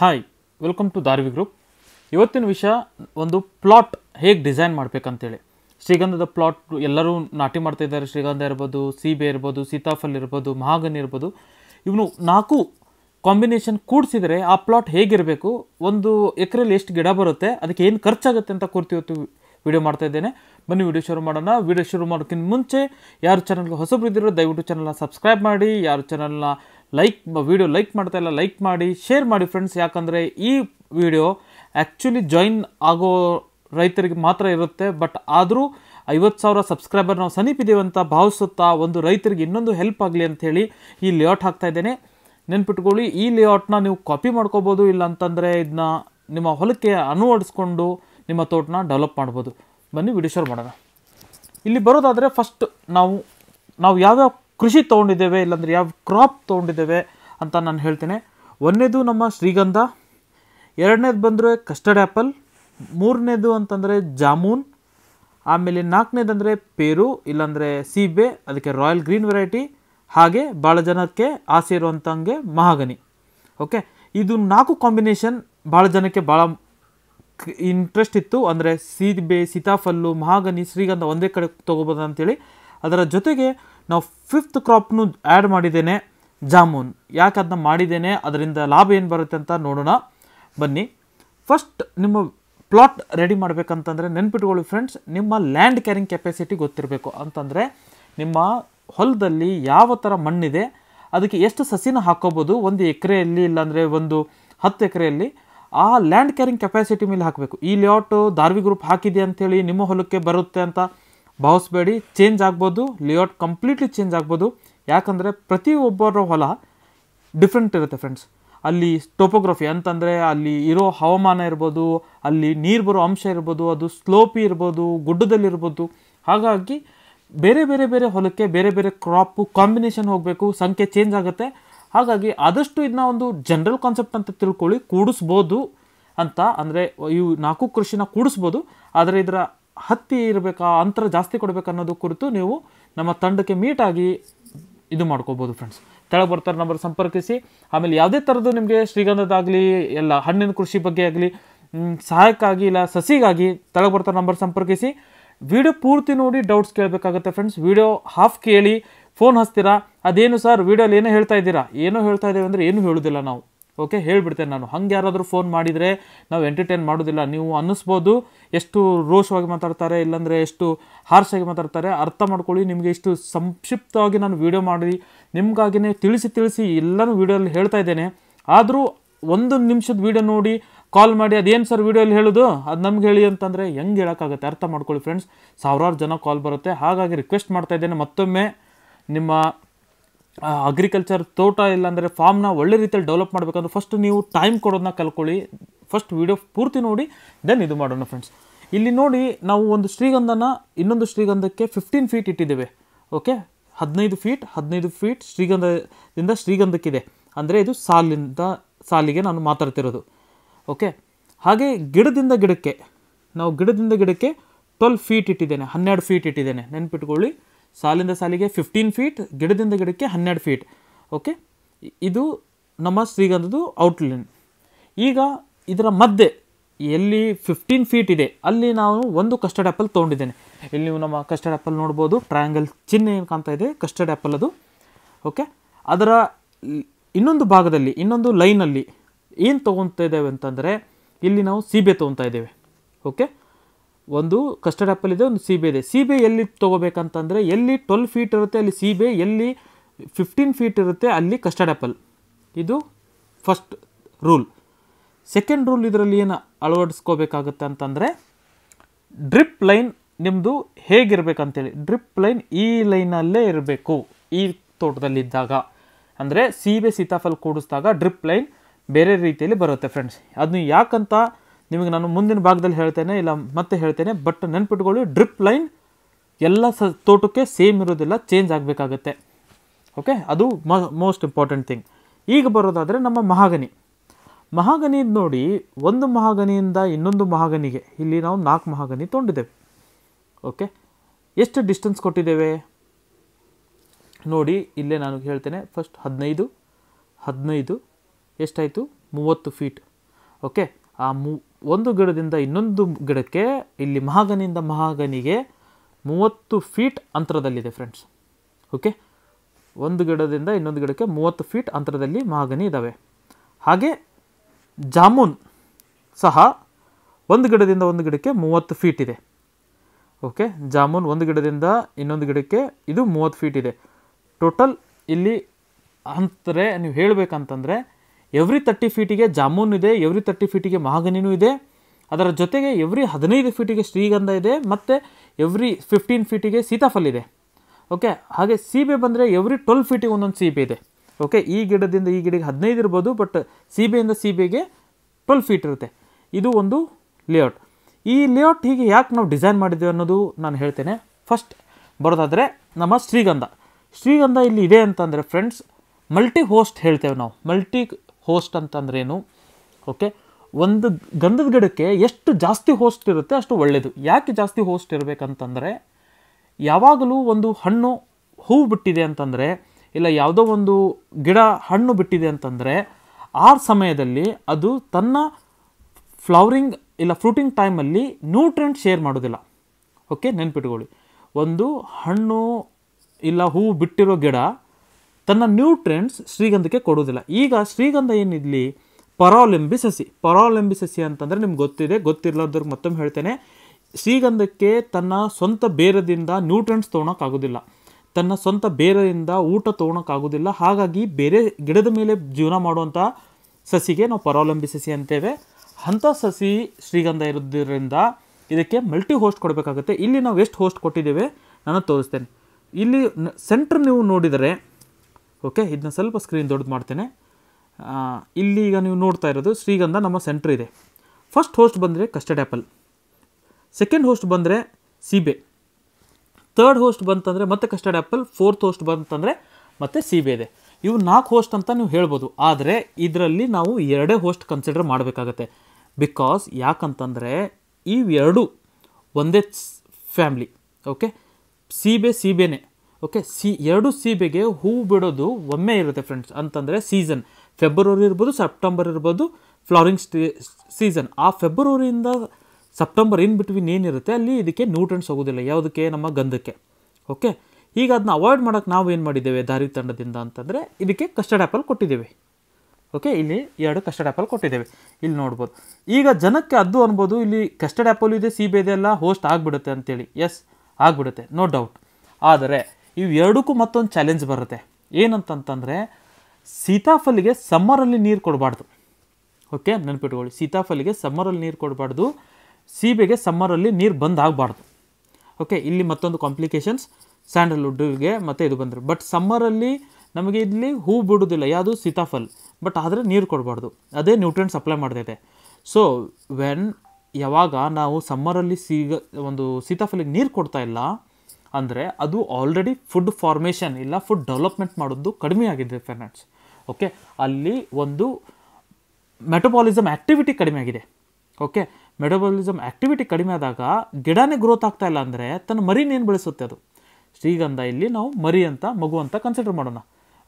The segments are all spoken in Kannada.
hi welcome to Darvi group ಇವತ್ತಿನ ವಿಷಯ ಒಂದು ಪ್ಲಾಟ್ ಹೇಗೆ ಡಿಸೈನ್ ಮಾಡಬೇಕಂತೇಳಿ ಶ್ರೀಗಂಧದ ಪ್ಲಾಟ್ ಎಲ್ಲರೂ ನಾಟಿ ಮಾಡ್ತಾ ಇದ್ದಾರೆ ಶ್ರೀಗಂಧ ಇರ್ಬೋದು ಸೀಬೆ ಇರ್ಬೋದು ಸೀತಾಫಲ್ ಇರ್ಬೋದು ಮಹಾಗನ್ ಇರ್ಬೋದು ಇವನು ನಾಲ್ಕು ಕಾಂಬಿನೇಷನ್ ಕೂಡಿಸಿದರೆ ಆ ಪ್ಲಾಟ್ ಹೇಗಿರಬೇಕು ಒಂದು ಎಕರೆಯಲ್ಲಿ ಎಷ್ಟು ಗಿಡ ಬರುತ್ತೆ ಅದಕ್ಕೆ ಏನು ಖರ್ಚಾಗುತ್ತೆ ಅಂತ ಕೂರ್ತಿ ಇವತ್ತು ವಿಡಿಯೋ ಮಾಡ್ತಾ ಇದ್ದೇನೆ ಬನ್ನಿ ವಿಡಿಯೋ ಶುರು ಮಾಡೋಣ ವಿಡಿಯೋ ಶುರು ಮಾಡೋಕ್ಕಿಂತ ಮುಂಚೆ ಯಾರು ಚಾನಲ್ಗೆ ಹೊಸಬ್ರು ದಯವಿಟ್ಟು ಚಾನಲ್ನ ಸಬ್ಸ್ಕ್ರೈಬ್ ಮಾಡಿ ಯಾರು ಚಾನಲ್ನ ಲೈಕ್ ವಿಡಿಯೋ ಲೈಕ್ ಮಾಡ್ತಾ ಇಲ್ಲ ಲೈಕ್ ಮಾಡಿ ಶೇರ್ ಮಾಡಿ ಫ್ರೆಂಡ್ಸ್ ಯಾಕಂದರೆ ಈ ವಿಡಿಯೋ ಆ್ಯಕ್ಚುಲಿ ಜಾಯಿನ್ ಆಗೋ ರೈತರಿಗೆ ಮಾತ್ರ ಇರುತ್ತೆ ಬಟ್ ಆದರೂ ಐವತ್ತು ಸಾವಿರ ಸಬ್ಸ್ಕ್ರೈಬರ್ ನಾವು ಸಮೀಪಿದ್ದೀವಿ ಅಂತ ಭಾವಿಸುತ್ತಾ ಒಂದು ರೈತರಿಗೆ ಇನ್ನೊಂದು ಹೆಲ್ಪ್ ಆಗಲಿ ಅಂಥೇಳಿ ಈ ಲೇಔಟ್ ಹಾಕ್ತಾ ಇದ್ದೇನೆ ನೆನ್ಪಿಟ್ಕೊಳ್ಳಿ ಈ ಲೇಔಟ್ನ ನೀವು ಕಾಪಿ ಮಾಡ್ಕೋಬೋದು ಇಲ್ಲ ಅಂತಂದರೆ ಇದನ್ನ ನಿಮ್ಮ ಹೊಲಕ್ಕೆ ಅನುವಡಿಸ್ಕೊಂಡು ನಿಮ್ಮ ತೋಟನ ಡೆವಲಪ್ ಮಾಡ್ಬೋದು ಬನ್ನಿ ವಿಡಿಯೋ ಶೇರ್ ಮಾಡೋಣ ಇಲ್ಲಿ ಬರೋದಾದರೆ ಫಸ್ಟ್ ನಾವು ನಾವು ಯಾವ್ಯಾವ ಕೃಷಿ ತೊಗೊಂಡಿದ್ದೇವೆ ಇಲ್ಲಾಂದರೆ ಯಾವ ಕ್ರಾಪ್ ತೊಗೊಂಡಿದ್ದೇವೆ ಅಂತ ನಾನು ಹೇಳ್ತೇನೆ ಒಂದನೇದು ನಮ್ಮ ಶ್ರೀಗಂಧ ಎರಡನೇದು ಬಂದರೆ ಕಸ್ಟರ್ಡ್ ಆ್ಯಪಲ್ ಮೂರನೇದು ಅಂತಂದರೆ ಜಾಮೂನ್ ಆಮೇಲೆ ನಾಲ್ಕನೇದು ಅಂದರೆ ಪೇರು ಇಲ್ಲಾಂದರೆ ಸೀಬೆ ಅದಕ್ಕೆ ರಾಯಲ್ ಗ್ರೀನ್ ವೆರೈಟಿ ಹಾಗೆ ಭಾಳ ಜನಕ್ಕೆ ಆಸೆ ಇರುವಂಥಂಗೆ ಮಹಾಗನಿ ಓಕೆ ಇದು ನಾಲ್ಕು ಕಾಂಬಿನೇಷನ್ ಭಾಳ ಜನಕ್ಕೆ ಭಾಳ ಇಂಟ್ರೆಸ್ಟ್ ಇತ್ತು ಅಂದರೆ ಸೀಬೆ ಸೀತಾಫಲ್ಲು ಮಹಾಗನಿ ಶ್ರೀಗಂಧ ಒಂದೇ ಕಡೆ ತೊಗೋಬೋದು ಅಂತೇಳಿ ಅದರ ಜೊತೆಗೆ ನಾವು ಫಿಫ್ತ್ ಕ್ರಾಪ್ನು ಆ್ಯಡ್ ಮಾಡಿದ್ದೇನೆ ಜಾಮೂನ್ ಯಾಕೆ ಅದನ್ನ ಮಾಡಿದ್ದೇನೆ ಅದರಿಂದ ಲಾಭ ಏನು ಬರುತ್ತೆ ಅಂತ ನೋಡೋಣ ಬನ್ನಿ ಫಸ್ಟ್ ನಿಮ್ಮ ಪ್ಲಾಟ್ ರೆಡಿ ಮಾಡಬೇಕಂತಂದರೆ ನೆನ್ಪಿಟ್ಕೊಳ್ಳಿ ಫ್ರೆಂಡ್ಸ್ ನಿಮ್ಮ ಲ್ಯಾಂಡ್ ಕ್ಯಾರಿಂಗ್ ಕೆಪಾಸಿಟಿ ಗೊತ್ತಿರಬೇಕು ಅಂತಂದರೆ ನಿಮ್ಮ ಹೊಲದಲ್ಲಿ ಯಾವ ಥರ ಮಣ್ಣಿದೆ ಅದಕ್ಕೆ ಎಷ್ಟು ಸಸಿನ ಹಾಕೋಬೋದು ಒಂದು ಎಕರೆಯಲ್ಲಿ ಇಲ್ಲಾಂದರೆ ಒಂದು ಹತ್ತು ಎಕರೆಯಲ್ಲಿ ಆ ಲ್ಯಾಂಡ್ ಕ್ಯಾರಿಂಗ್ ಕೆಪಾಸಿಟಿ ಮೇಲೆ ಹಾಕಬೇಕು ಈ ಲೇಔಟು ಧಾರ್ವಿ ಗ್ರೂಪ್ ಹಾಕಿದೆ ಅಂಥೇಳಿ ನಿಮ್ಮ ಹೊಲಕ್ಕೆ ಬರುತ್ತೆ ಅಂತ ಭಾವಿಸ್ಬೇಡಿ ಚೇಂಜ್ ಆಗ್ಬೋದು ಲೇಔಟ್ ಕಂಪ್ಲೀಟ್ಲಿ ಚೇಂಜ್ ಆಗ್ಬೋದು ಯಾಕಂದರೆ ಪ್ರತಿಯೊಬ್ಬರ ಹೊಲ ಡಿಫ್ರೆಂಟ್ ಇರುತ್ತೆ ಫ್ರೆಂಡ್ಸ್ ಅಲ್ಲಿ ಟೋಪೋಗ್ರಫಿ ಅಂತಂದರೆ ಅಲ್ಲಿ ಇರೋ ಹವಾಮಾನ ಇರ್ಬೋದು ಅಲ್ಲಿ ನೀರು ಬರೋ ಅಂಶ ಇರ್ಬೋದು ಅದು ಸ್ಲೋಪಿ ಇರ್ಬೋದು ಗುಡ್ಡದಲ್ಲಿರ್ಬೋದು ಹಾಗಾಗಿ ಬೇರೆ ಬೇರೆ ಬೇರೆ ಹೊಲಕ್ಕೆ ಬೇರೆ ಬೇರೆ ಕ್ರಾಪು ಕಾಂಬಿನೇಷನ್ ಹೋಗಬೇಕು ಸಂಖ್ಯೆ ಚೇಂಜ್ ಆಗುತ್ತೆ ಹಾಗಾಗಿ ಆದಷ್ಟು ಇದನ್ನ ಒಂದು ಜನರಲ್ ಕಾನ್ಸೆಪ್ಟ್ ಅಂತ ತಿಳ್ಕೊಳ್ಳಿ ಕೂಡಿಸ್ಬೋದು ಅಂತ ಅಂದರೆ ಇವು ನಾಲ್ಕು ಕೃಷಿನ ಕೂಡಿಸ್ಬೋದು ಆದರೆ ಇದರ ಹತ್ತಿ ಇರಬೇಕಾ ಅಂತರ ಜಾಸ್ತಿ ಕೊಡಬೇಕನ್ನೋದು ಕುರಿತು ನೀವು ನಮ್ಮ ತಂಡಕ್ಕೆ ಆಗಿ ಇದು ಮಾಡ್ಕೋಬೋದು ಫ್ರೆಂಡ್ಸ್ ಕೆಳಗೆ ಬರ್ತಾರೆ ನಂಬರ್ ಸಂಪರ್ಕಿಸಿ ಆಮೇಲೆ ಯಾವುದೇ ಥರದ್ದು ನಿಮಗೆ ಶ್ರೀಗಂಧದಾಗಲಿ ಎಲ್ಲ ಹಣ್ಣಿನ ಕೃಷಿ ಬಗ್ಗೆ ಆಗಲಿ ಸಹಾಯಕ್ಕಾಗಿ ಇಲ್ಲ ಸಸಿಗಾಗಿ ತೆಳಗೆ ಬರ್ತಾರೆ ನಂಬರ್ ಸಂಪರ್ಕಿಸಿ ವಿಡಿಯೋ ಪೂರ್ತಿ ನೋಡಿ ಡೌಟ್ಸ್ ಕೇಳಬೇಕಾಗುತ್ತೆ ಫ್ರೆಂಡ್ಸ್ ವಿಡಿಯೋ ಹಾಫ್ ಕೇಳಿ ಫೋನ್ ಹಚ್ತೀರಾ ಅದೇನು ಸರ್ ವಿಡಿಯೋಲಿ ಏನೋ ಹೇಳ್ತಾ ಇದ್ದೀರಾ ಏನೋ ಹೇಳ್ತಾ ಇದ್ದೀವಿ ಅಂದರೆ ಏನೂ ಹೇಳೋದಿಲ್ಲ ನಾವು ಓಕೆ ಹೇಳಿಬಿಡ್ತೇನೆ ನಾನು ಹಂಗೆ ಯಾರಾದರೂ ಫೋನ್ ಮಾಡಿದರೆ ನಾವು ಎಂಟರ್ಟೈನ್ ಮಾಡೋದಿಲ್ಲ ನೀವು ಅನ್ನಿಸ್ಬೋದು ಎಷ್ಟು ರೋಷವಾಗಿ ಮಾತಾಡ್ತಾರೆ ಇಲ್ಲಾಂದರೆ ಎಷ್ಟು ಹಾರ್ಸಾಗಿ ಮಾತಾಡ್ತಾರೆ ಅರ್ಥ ಮಾಡ್ಕೊಳ್ಳಿ ನಿಮಗೆ ಇಷ್ಟು ಸಂಕ್ಷಿಪ್ತವಾಗಿ ನಾನು ವೀಡಿಯೋ ಮಾಡಿ ನಿಮಗಾಗಿನೇ ತಿಳಿಸಿ ತಿಳಿಸಿ ಎಲ್ಲನೂ ವೀಡಿಯೋಲಿ ಹೇಳ್ತಾ ಇದ್ದೇನೆ ಆದರೂ ಒಂದು ನಿಮಿಷದ ವೀಡಿಯೋ ನೋಡಿ ಕಾಲ್ ಮಾಡಿ ಅದೇನು ಸರ್ ವೀಡಿಯೋಲಿ ಹೇಳೋದು ಅದು ನಮ್ಗೆ ಹೇಳಿ ಅಂತಂದರೆ ಹೆಂಗೆ ಹೇಳೋಕ್ಕಾಗುತ್ತೆ ಅರ್ಥ ಮಾಡ್ಕೊಳ್ಳಿ ಫ್ರೆಂಡ್ಸ್ ಸಾವಿರಾರು ಜನ ಕಾಲ್ ಬರುತ್ತೆ ಹಾಗಾಗಿ ರಿಕ್ವೆಸ್ಟ್ ಮಾಡ್ತಾ ಇದ್ದೇನೆ ಮತ್ತೊಮ್ಮೆ ನಿಮ್ಮ ಅಗ್ರಿಕಲ್ಚರ್ ತೋಟ ಅಂದರೆ ಫಾರ್ಮ್ನ ಒಳ್ಳೆ ರೀತಿಯಲ್ಲಿ ಡೆವಲಪ್ ಮಾಡಬೇಕಂದ್ರೆ ಫಸ್ಟ್ ನೀವು ಟೈಮ್ ಕೊಡೋದನ್ನ ಕಲ್ಕೊಳ್ಳಿ ಫಸ್ಟ್ ವಿಡಿಯೋ ಪೂರ್ತಿ ನೋಡಿ ದೆನ್ ಇದು ಮಾಡೋಣ ಫ್ರೆಂಡ್ಸ್ ಇಲ್ಲಿ ನೋಡಿ ನಾವು ಒಂದು ಶ್ರೀಗಂಧನ ಇನ್ನೊಂದು ಶ್ರೀಗಂಧಕ್ಕೆ ಫಿಫ್ಟೀನ್ ಫೀಟ್ ಇಟ್ಟಿದ್ದೇವೆ ಓಕೆ ಹದಿನೈದು ಫೀಟ್ ಹದಿನೈದು ಫೀಟ್ ಶ್ರೀಗಂಧದಿಂದ ಶ್ರೀಗಂಧಕ್ಕಿದೆ ಅಂದರೆ ಇದು ಸಾಲಿಂದ ಸಾಲಿಗೆ ನಾನು ಮಾತಾಡ್ತಿರೋದು ಓಕೆ ಹಾಗೆ ಗಿಡದಿಂದ ಗಿಡಕ್ಕೆ ನಾವು ಗಿಡದಿಂದ ಗಿಡಕ್ಕೆ ಟ್ವೆಲ್ ಫೀಟ್ ಇಟ್ಟಿದ್ದೇನೆ ಹನ್ನೆರಡು ಫೀಟ್ ಇಟ್ಟಿದ್ದೇನೆ ನೆನ್ಪಿಟ್ಕೊಳ್ಳಿ ಸಾಲಿಂದ ಸಾಲಿಗೆ ಫಿಫ್ಟೀನ್ ಫೀಟ್ ಗಿಡದಿಂದ ಗಿಡಕ್ಕೆ ಹನ್ನೆರಡು ಫೀಟ್ ಓಕೆ ಇದು ನಮ್ಮ ಶ್ರೀಗಂಧದ್ದು ಔಟ್ಲೈನ್ ಈಗ ಇದರ ಮಧ್ಯೆ ಎಲ್ಲಿ ಫಿಫ್ಟೀನ್ ಫೀಟ್ ಇದೆ ಅಲ್ಲಿ ನಾವು ಒಂದು ಕಸ್ಟರ್ಡ್ ಆ್ಯಪಲ್ ತೊಗೊಂಡಿದ್ದೇನೆ ಇಲ್ಲಿ ನೀವು ನಮ್ಮ ಕಸ್ಟರ್ಡ್ ಆ್ಯಪಲ್ ನೋಡ್ಬೋದು ಟ್ರಯಾಂಗಲ್ ಚಿಹ್ನೆ ಏನು ಕಾಣ್ತಾ ಇದೆ ಕಸ್ಟರ್ಡ್ ಆ್ಯಪಲ್ ಅದು ಓಕೆ ಅದರ ಇನ್ನೊಂದು ಭಾಗದಲ್ಲಿ ಇನ್ನೊಂದು ಲೈನಲ್ಲಿ ಏನು ತೊಗೊತಾ ಇದ್ದೇವೆ ಅಂತಂದರೆ ಇಲ್ಲಿ ನಾವು ಸೀಬೆ ತೊಗೊತಾ ಇದ್ದೇವೆ ಓಕೆ ಒಂದು ಕಸ್ಟರ್ಡ್ ಆ್ಯಪಲ್ ಇದೆ ಒಂದು ಸೀಬೆ ಇದೆ ಸೀಬೆ ಎಲ್ಲಿ ತೊಗೋಬೇಕಂತಂದರೆ ಎಲ್ಲಿ ಟ್ವೆಲ್ ಫೀಟ್ ಇರುತ್ತೆ ಅಲ್ಲಿ ಸೀಬೆ ಎಲ್ಲಿ ಫಿಫ್ಟೀನ್ ಫೀಟ್ ಇರುತ್ತೆ ಅಲ್ಲಿ ಕಸ್ಟರ್ಡ್ ಆ್ಯಪಲ್ ಇದು ಫಸ್ಟ್ ರೂಲ್ ಸೆಕೆಂಡ್ ರೂಲ್ ಇದರಲ್ಲಿ ಏನು ಅಳವಡಿಸ್ಕೋಬೇಕಾಗುತ್ತೆ ಅಂತಂದರೆ ಡ್ರಿಪ್ ಲೈನ್ ನಿಮ್ಮದು ಹೇಗಿರಬೇಕಂತೇಳಿ ಡ್ರಿಪ್ ಲೈನ್ ಈ ಲೈನಲ್ಲೇ ಇರಬೇಕು ಈ ತೋಟದಲ್ಲಿದ್ದಾಗ ಅಂದರೆ ಸೀಬೆ ಸೀತಾಫಲ್ ಕೂಡಿಸಿದಾಗ ಡ್ರಿಪ್ ಲೈನ್ ಬೇರೆ ರೀತಿಯಲ್ಲಿ ಬರುತ್ತೆ ಫ್ರೆಂಡ್ಸ್ ಅದನ್ನು ಯಾಕಂತ ನಿಮಗೆ ನಾನು ಮುಂದಿನ ಭಾಗದಲ್ಲಿ ಹೇಳ್ತೇನೆ ಇಲ್ಲ ಮತ್ತೆ ಹೇಳ್ತೇನೆ ಬಟ್ ನೆನ್ಪಿಟ್ಕೊಳ್ಳಿ ಡ್ರಿಪ್ ಲೈನ್ ಎಲ್ಲ ಸ ತೋಟಕ್ಕೆ ಸೇಮ್ ಇರೋದಿಲ್ಲ ಚೇಂಜ್ ಆಗಬೇಕಾಗತ್ತೆ ಓಕೆ ಅದು ಮೋಸ್ಟ್ ಇಂಪಾರ್ಟೆಂಟ್ ಥಿಂಗ್ ಈಗ ಬರೋದಾದರೆ ನಮ್ಮ ಮಹಾಗನಿ ಮಹಾಗನಿ ನೋಡಿ ಒಂದು ಮಹಾಗನಿಯಿಂದ ಇನ್ನೊಂದು ಮಹಾಗನಿಗೆ ಇಲ್ಲಿ ನಾವು ನಾಲ್ಕು ಮಹಾಗನಿ ತೊಗೊಂಡಿದ್ದೇವೆ ಓಕೆ ಎಷ್ಟು ಡಿಸ್ಟೆನ್ಸ್ ಕೊಟ್ಟಿದ್ದೇವೆ ನೋಡಿ ಇಲ್ಲೇ ನಾನು ಹೇಳ್ತೇನೆ ಫಸ್ಟ್ ಹದಿನೈದು ಹದಿನೈದು ಎಷ್ಟಾಯಿತು ಮೂವತ್ತು ಫೀಟ್ ಓಕೆ ಆ ಮೂ ಒಂದು ಗಿಡದಿಂದ ಇನ್ನೊಂದು ಗಿಡಕ್ಕೆ ಇಲ್ಲಿ ಮಹಾಗನಿಂದ ಮಹಾಗನಿಗೆ ಮೂವತ್ತು ಫೀಟ್ ಅಂತರದಲ್ಲಿದೆ ಫ್ರೆಂಡ್ಸ್ ಓಕೆ ಒಂದು ಗಿಡದಿಂದ ಇನ್ನೊಂದು ಗಿಡಕ್ಕೆ ಮೂವತ್ತು ಫೀಟ್ ಅಂತರದಲ್ಲಿ ಮಹಾಗನಿ ಇದ್ದಾವೆ ಹಾಗೆ ಜಾಮೂನ್ ಸಹ ಒಂದು ಗಿಡದಿಂದ ಒಂದು ಗಿಡಕ್ಕೆ ಮೂವತ್ತು ಫೀಟ್ ಇದೆ ಓಕೆ ಜಾಮೂನ್ ಒಂದು ಗಿಡದಿಂದ ಇನ್ನೊಂದು ಗಿಡಕ್ಕೆ ಇದು ಮೂವತ್ತು ಫೀಟ್ ಇದೆ ಟೋಟಲ್ ಇಲ್ಲಿ ಅಂತಾರೆ ನೀವು ಹೇಳಬೇಕಂತಂದರೆ ಎವ್ರಿ ತರ್ಟಿ ಫೀಟಿಗೆ ಜಾಮೂನು ಇದೆ ಎವ್ರಿ ತರ್ಟಿ ಫೀಟಿಗೆ ಮಹಾಗನಿನೂ ಇದೆ ಅದರ ಜೊತೆಗೆ ಎವ್ರಿ ಹದಿನೈದು ಫೀಟಿಗೆ ಶ್ರೀಗಂಧ ಇದೆ ಮತ್ತು ಎವ್ರಿ ಫಿಫ್ಟೀನ್ ಫೀಟಿಗೆ ಸೀತಾಫಲ್ ಇದೆ ಓಕೆ ಹಾಗೆ ಸೀಬೆ ಬಂದರೆ ಎವ್ರಿ ಟ್ವೆಲ್ ಫೀಟಿಗೆ ಒಂದೊಂದು ಸೀಬೆ ಇದೆ ಓಕೆ ಈ ಗಿಡದಿಂದ ಈ ಗಿಡಕ್ಕೆ ಹದಿನೈದು ಇರ್ಬೋದು ಬಟ್ ಸೀಬೆಯಿಂದ ಸೀಬೆಗೆ ಟ್ವೆಲ್ ಫೀಟ್ ಇರುತ್ತೆ ಇದು ಒಂದು ಲೇಔಟ್ ಈ ಲೇಔಟ್ ಹೀಗೆ ಯಾಕೆ ನಾವು ಡಿಸೈನ್ ಮಾಡಿದ್ದೇವೆ ಅನ್ನೋದು ನಾನು ಹೇಳ್ತೇನೆ ಫಸ್ಟ್ ಬರೋದಾದರೆ ನಮ್ಮ ಶ್ರೀಗಂಧ ಶ್ರೀಗಂಧ ಇಲ್ಲಿ ಇದೆ ಅಂತಂದರೆ ಫ್ರೆಂಡ್ಸ್ ಮಲ್ಟಿ ಹೋಸ್ಟ್ ಹೇಳ್ತೇವೆ ನಾವು ಮಲ್ಟಿ ಹೋಸ್ಟ್ ಅಂತಂದ್ರೇನು ಓಕೆ ಒಂದು ಗಂಧದ ಗಿಡಕ್ಕೆ ಎಷ್ಟು ಜಾಸ್ತಿ ಹೋಸ್ಟ್ ಇರುತ್ತೆ ಅಷ್ಟು ಒಳ್ಳೆಯದು ಯಾಕೆ ಜಾಸ್ತಿ ಹೋಸ್ಟ್ ಇರಬೇಕಂತಂದರೆ ಯಾವಾಗಲೂ ಒಂದು ಹಣ್ಣು ಹೂವು ಬಿಟ್ಟಿದೆ ಅಂತಂದರೆ ಇಲ್ಲ ಯಾವುದೋ ಒಂದು ಗಿಡ ಹಣ್ಣು ಬಿಟ್ಟಿದೆ ಅಂತಂದರೆ ಆ ಸಮಯದಲ್ಲಿ ಅದು ತನ್ನ ಫ್ಲವರಿಂಗ್ ಇಲ್ಲ ಫ್ರೂಟಿಂಗ್ ಟೈಮಲ್ಲಿ ನ್ಯೂಟ್ರೆಂಟ್ ಶೇರ್ ಮಾಡೋದಿಲ್ಲ ಓಕೆ ನೆನ್ಪಿಟ್ಕೊಳ್ಳಿ ಒಂದು ಹಣ್ಣು ಇಲ್ಲ ಹೂವು ಬಿಟ್ಟಿರೋ ಗಿಡ ತನ್ನ ನ್ಯೂಟ್ರೆಂಟ್ಸ್ ಶ್ರೀಗಂಧಕ್ಕೆ ಕೊಡುವುದಿಲ್ಲ ಈಗ ಶ್ರೀಗಂಧ ಏನಿದ್ಲಿ ಪರಾಲಿಂಬಿ ಸಸಿ ಪರಾಲಿಂಬಿ ಸಸಿ ಅಂತಂದರೆ ನಿಮ್ಗೆ ಗೊತ್ತಿದೆ ಗೊತ್ತಿರಲಾರ್ದವ್ರಿಗೆ ಮತ್ತೊಮ್ಮೆ ಹೇಳ್ತೇನೆ ಶ್ರೀಗಂಧಕ್ಕೆ ತನ್ನ ಸ್ವಂತ ಬೇರದಿಂದ ನ್ಯೂಟ್ರೆಂಟ್ಸ್ ತೊಗೊಳಕ್ಕಾಗೋದಿಲ್ಲ ತನ್ನ ಸ್ವಂತ ಬೇರದಿಂದ ಊಟ ತೊಗೊಳಕ್ಕಾಗೋದಿಲ್ಲ ಹಾಗಾಗಿ ಬೇರೆ ಗಿಡದ ಮೇಲೆ ಜೀವನ ಮಾಡುವಂಥ ಸಸಿಗೆ ನಾವು ಪರಾವಲಂಬಿ ಸಸಿ ಅಂತೇವೆ ಅಂಥ ಸಸಿ ಶ್ರೀಗಂಧ ಇರೋದ್ರಿಂದ ಇದಕ್ಕೆ ಮಲ್ಟಿ ಹೋಸ್ಟ್ ಕೊಡಬೇಕಾಗುತ್ತೆ ಇಲ್ಲಿ ನಾವು ಎಷ್ಟು ಹೋಸ್ಟ್ ಕೊಟ್ಟಿದ್ದೇವೆ ನಾನು ತೋರಿಸ್ತೇನೆ ಇಲ್ಲಿ ಸೆಂಟ್ರ್ ನೀವು ನೋಡಿದರೆ ಓಕೆ ಇದನ್ನ ಸ್ವಲ್ಪ ಸ್ಕ್ರೀನ್ ದೊಡ್ಡದು ಮಾಡ್ತೇನೆ ಇಲ್ಲಿ ಈಗ ನೀವು ನೋಡ್ತಾ ಇರೋದು ಶ್ರೀಗಂಧ ನಮ್ಮ ಸೆಂಟ್ರ್ ಇದೆ ಫಸ್ಟ್ ಹೋಸ್ಟ್ ಬಂದರೆ ಕಸ್ಟರ್ಡ್ ಆ್ಯಪಲ್ ಸೆಕೆಂಡ್ ಹೋಸ್ಟ್ ಬಂದರೆ ಸೀಬೆ ತರ್ಡ್ ಹೋಸ್ಟ್ ಬಂತಂದರೆ ಮತ್ತೆ ಕಸ್ಟರ್ಡ್ ಆ್ಯಪಲ್ ಫೋರ್ತ್ ಹೋಸ್ಟ್ ಬಂತಂದರೆ ಮತ್ತೆ ಸೀಬೆ ಇದೆ ಇವು ನಾಲ್ಕು ಹೋಸ್ಟ್ ಅಂತ ನೀವು ಹೇಳ್ಬೋದು ಆದರೆ ಇದರಲ್ಲಿ ನಾವು ಎರಡೇ ಹೋಸ್ಟ್ ಕನ್ಸಿಡರ್ ಮಾಡಬೇಕಾಗತ್ತೆ ಬಿಕಾಸ್ ಯಾಕಂತಂದರೆ ಇವೆರಡು ಒಂದೇ ಫ್ಯಾಮ್ಲಿ ಓಕೆ ಸೀಬೆ ಸೀಬೆನೇ ಓಕೆ ಸಿ ಎರಡು ಸೀಬೆಗೆ ಹೂ ಬಿಡೋದು ಒಮ್ಮೆ ಇರುತ್ತೆ ಫ್ರೆಂಡ್ಸ್ ಅಂತಂದರೆ ಸೀಸನ್ ಫೆಬ್ರವರಿ ಇರ್ಬೋದು ಸೆಪ್ಟೆಂಬರ್ ಇರ್ಬೋದು ಫ್ಲವರಿಂಗ್ ಸ್ಟೇ ಸೀಸನ್ ಆ ಫೆಬ್ರವರಿಯಿಂದ ಸೆಪ್ಟೆಂಬರ್ ಇನ್ ಬಿಟ್ವೀನ್ ಏನಿರುತ್ತೆ ಅಲ್ಲಿ ಇದಕ್ಕೆ ನ್ಯೂಟ್ರೆಂಟ್ಸ್ ಹೋಗೋದಿಲ್ಲ ಯಾವುದಕ್ಕೆ ನಮ್ಮ ಗಂಧಕ್ಕೆ ಓಕೆ ಈಗ ಅದನ್ನ ಅವಾಯ್ಡ್ ಮಾಡೋಕ್ಕೆ ನಾವು ಏನು ಮಾಡಿದ್ದೇವೆ ದಾರಿ ತಂಡದಿಂದ ಅಂತಂದರೆ ಇದಕ್ಕೆ ಕಸ್ಟರ್ಡ್ ಆ್ಯಪಲ್ ಕೊಟ್ಟಿದ್ದೇವೆ ಓಕೆ ಇಲ್ಲಿ ಎರಡು ಕಸ್ಟರ್ಡ್ ಆ್ಯಪಲ್ ಕೊಟ್ಟಿದ್ದೇವೆ ಇಲ್ಲಿ ನೋಡ್ಬೋದು ಈಗ ಜನಕ್ಕೆ ಅದು ಅನ್ಬೋದು ಇಲ್ಲಿ ಕಸ್ಟರ್ಡ್ ಆ್ಯಪಲ್ ಇದೆ ಸೀಬೆ ಇದೆ ಎಲ್ಲ ಹೋಸ್ಟ್ ಆಗಿಬಿಡುತ್ತೆ ಅಂತೇಳಿ ಎಸ್ ಆಗಿಬಿಡುತ್ತೆ ನೋ ಡೌಟ್ ಆದರೆ ಇವೆರಡಕ್ಕೂ ಮತ್ತೊಂದು ಚಾಲೆಂಜ್ ಬರುತ್ತೆ ಏನಂತಂತಂದರೆ ಸೀತಾಫಲಿಗೆ ಸಮ್ಮರಲ್ಲಿ ನೀರು ಕೊಡಬಾರ್ದು ಓಕೆ ನೆನಪಿಟ್ಕೊಳ್ಳಿ ಸೀತಾಫಲಿಗೆ ಸಮ್ಮರಲ್ಲಿ ನೀರು ಕೊಡಬಾರ್ದು ಸೀಬೆಗೆ ಸಮ್ಮರಲ್ಲಿ ನೀರು ಬಂದಾಗಬಾರ್ದು ಓಕೆ ಇಲ್ಲಿ ಮತ್ತೊಂದು ಕಾಂಪ್ಲಿಕೇಶನ್ಸ್ ಸ್ಯಾಂಡಲ್ವುಡ್ಗೆ ಮತ್ತು ಇದು ಬಂದರು ಬಟ್ ಸಮ್ಮರಲ್ಲಿ ನಮಗೆ ಇಲ್ಲಿ ಹೂ ಬಿಡೋದಿಲ್ಲ ಯಾವುದು ಸೀತಾಫಲ್ ಬಟ್ ಆದರೆ ನೀರು ಕೊಡಬಾರ್ದು ಅದೇ ನ್ಯೂಟ್ರಿಯೆಂಟ್ ಸಪ್ಲೈ ಮಾಡಿದೆ ಸೊ ವೆನ್ ಯಾವಾಗ ನಾವು ಸಮ್ಮರಲ್ಲಿ ಸೀಗ ಒಂದು ಸೀತಾಫಲಿಗೆ ನೀರು ಕೊಡ್ತಾ ಇಲ್ಲ ಅಂದರೆ ಅದು ಆಲ್ರೆಡಿ ಫುಡ್ ಫಾರ್ಮೇಷನ್ ಇಲ್ಲ ಫುಡ್ ಡೆವಲಪ್ಮೆಂಟ್ ಮಾಡೋದು ಕಡಿಮೆ ಆಗಿದೆ ಫೆರ್ನಾಟ್ಸ್ ಓಕೆ ಅಲ್ಲಿ ಒಂದು ಮೆಟಬಾಲಿಸಮ್ ಆ್ಯಕ್ಟಿವಿಟಿ ಕಡಿಮೆ ಆಗಿದೆ ಓಕೆ ಮೆಟಬಾಲಿಸಮ್ ಆ್ಯಕ್ಟಿವಿಟಿ ಕಡಿಮೆ ಆದಾಗ ಗಿಡನೇ ಗ್ರೋತ್ ಆಗ್ತಾ ಇಲ್ಲ ಅಂದರೆ ತನ್ನ ಮರಿನೇನು ಬೆಳೆಸುತ್ತೆ ಅದು ಶ್ರೀಗಂಧ ಇಲ್ಲಿ ನಾವು ಮರಿ ಅಂತ ಮಗು ಅಂತ ಕನ್ಸಿಡರ್ ಮಾಡೋಣ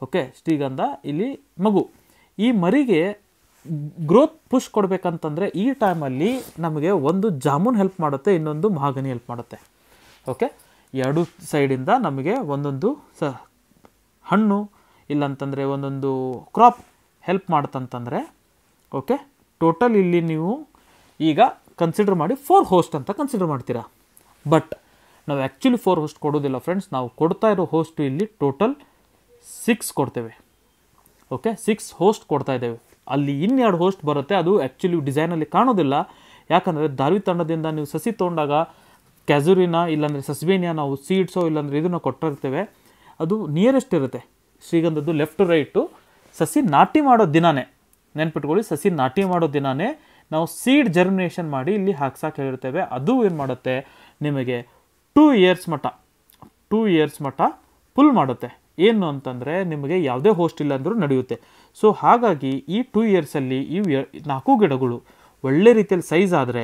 ಓಕೆ ಶ್ರೀಗಂಧ ಇಲ್ಲಿ ಮಗು ಈ ಮರಿಗೆ ಗ್ರೋತ್ ಪುಷ್ ಕೊಡಬೇಕಂತಂದರೆ ಈ ಟೈಮಲ್ಲಿ ನಮಗೆ ಒಂದು ಜಾಮೂನ್ ಹೆಲ್ಪ್ ಮಾಡುತ್ತೆ ಇನ್ನೊಂದು ಮಹಾಗನಿ ಹೆಲ್ಪ್ ಮಾಡುತ್ತೆ ಓಕೆ ಎರಡು ಸೈಡಿಂದ ನಮಗೆ ಒಂದೊಂದು ಸ ಹಣ್ಣು ಇಲ್ಲಂತಂದರೆ ಒಂದೊಂದು ಕ್ರಾಪ್ ಹೆಲ್ಪ್ ಮಾಡ್ತಂತಂದರೆ ಓಕೆ ಟೋಟಲ್ ಇಲ್ಲಿ ನೀವು ಈಗ ಕನ್ಸಿಡರ್ ಮಾಡಿ ಫೋರ್ ಹೋಸ್ಟ್ ಅಂತ ಕನ್ಸಿಡರ್ ಮಾಡ್ತೀರಾ ಬಟ್ ನಾವು ಆ್ಯಕ್ಚುಲಿ ಫೋರ್ ಹೋಸ್ಟ್ ಕೊಡೋದಿಲ್ಲ ಫ್ರೆಂಡ್ಸ್ ನಾವು ಕೊಡ್ತಾ ಇರೋ ಹೋಸ್ಟ್ ಇಲ್ಲಿ ಟೋಟಲ್ ಸಿಕ್ಸ್ ಕೊಡ್ತೇವೆ ಓಕೆ ಸಿಕ್ಸ್ ಹೋಸ್ಟ್ ಕೊಡ್ತಾ ಇದ್ದೇವೆ ಅಲ್ಲಿ ಇನ್ನೆರಡು ಹೋಸ್ಟ್ ಬರುತ್ತೆ ಅದು ಆ್ಯಕ್ಚುಲಿ ಡಿಸೈನಲ್ಲಿ ಕಾಣೋದಿಲ್ಲ ಯಾಕಂದರೆ ದಾರ್ವಿ ತಂಡದಿಂದ ನೀವು ಸಸಿ ತೊಗೊಂಡಾಗ ಕ್ಯಾಸುರಿನ ಇಲ್ಲಾಂದರೆ ಸಸ್ಬೇನಿಯ ನಾವು ಸೀಡ್ಸೋ ಇಲ್ಲಾಂದರೆ ಇದನ್ನು ಕೊಟ್ಟಿರ್ತೇವೆ ಅದು ನಿಯರೆಸ್ಟ್ ಇರುತ್ತೆ ಶ್ರೀಗಂಧದ್ದು ಲೆಫ್ಟ್ ರೈಟು ಸಸಿ ನಾಟಿ ಮಾಡೋ ದಿನವೇ ನೆನ್ಪಿಟ್ಕೊಳ್ಳಿ ಸಸಿ ನಾಟಿ ಮಾಡೋ ದಿನವೇ ನಾವು ಸೀಡ್ ಜರ್ಮಿನೇಷನ್ ಮಾಡಿ ಇಲ್ಲಿ ಹಾಕ್ಸೋಕೆ ಹೇಳಿರ್ತೇವೆ ಅದು ಏನು ಮಾಡುತ್ತೆ ನಿಮಗೆ ಟೂ ಇಯರ್ಸ್ ಮಟ್ಟ ಟೂ ಇಯರ್ಸ್ ಮಟ್ಟ ಪುಲ್ ಮಾಡುತ್ತೆ ಏನು ಅಂತಂದರೆ ನಿಮಗೆ ಯಾವುದೇ ಹೋಸ್ಟ್ ಇಲ್ಲ ಅಂದರೂ ನಡೆಯುತ್ತೆ ಸೊ ಹಾಗಾಗಿ ಈ ಟೂ ಇಯರ್ಸಲ್ಲಿ ಈ ನಾಲ್ಕು ಗಿಡಗಳು ಒಳ್ಳೆ ರೀತಿಯಲ್ಲಿ ಸೈಜ್ ಆದರೆ